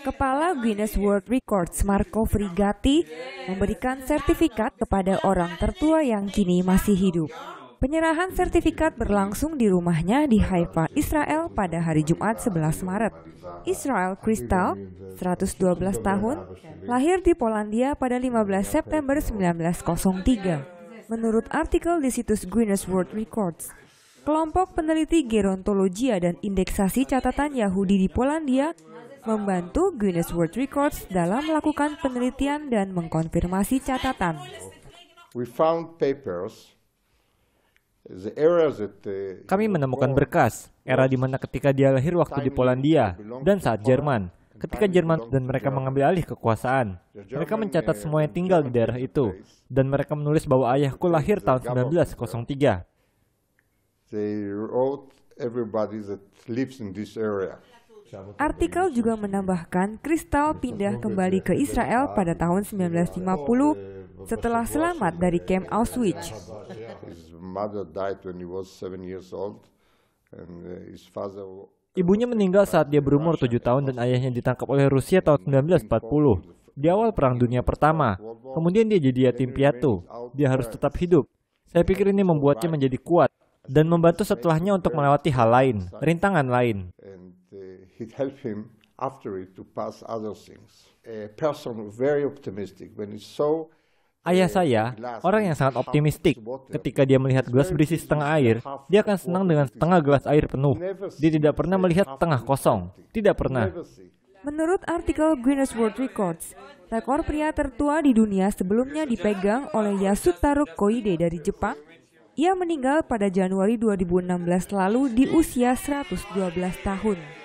Kepala Guinness World Records Marco Frigati memberikan sertifikat kepada orang tertua yang kini masih hidup. Penyerahan sertifikat berlangsung di rumahnya di Haifa, Israel pada hari Jumat 11 Maret. Israel Kristal, 112 tahun, lahir di Polandia pada 15 September 1903. Menurut artikel di situs Guinness World Records, kelompok peneliti gerontologia dan indeksasi catatan Yahudi di Polandia membantu Guinness World Records dalam melakukan penelitian dan mengkonfirmasi catatan. We found papers uh, kami menemukan berkas era di mana ketika dia lahir waktu di Polandia dan saat Jerman. Ketika Jerman dan mereka mengambil alih kekuasaan, mereka mencatat semua yang tinggal di daerah itu dan mereka menulis bahwa ayahku lahir tahun 1903. They wrote everybody that lives in this area. Artikel juga menambahkan kristal pindah kembali ya, ke Israel pada tahun 1950 eh, setelah selamat dari Camp ya, Auschwitz. Eh, Ibunya meninggal saat dia berumur tujuh tahun dan ayahnya ditangkap oleh Rusia tahun 1940 di awal Perang Dunia Pertama. Kemudian dia jadi yatim piatu. Dia harus tetap hidup. Saya pikir ini membuatnya menjadi kuat dan membantu setelahnya untuk melewati hal lain, rintangan lain it helped him after it to pass other things. A person very optimistic when he saw Ayah saya, orang yang sangat optimistik. Ketika dia melihat gelas berisi setengah air, dia akan senang dengan setengah gelas air penuh. Dia tidak pernah melihat setengah kosong. Tidak pernah. Menurut artikel Guinness World Records, rekor pria tertua di dunia sebelumnya dipegang oleh Yasutaro Koide dari Jepang. Ia meninggal pada Januari 2016 lalu di usia 112 tahun.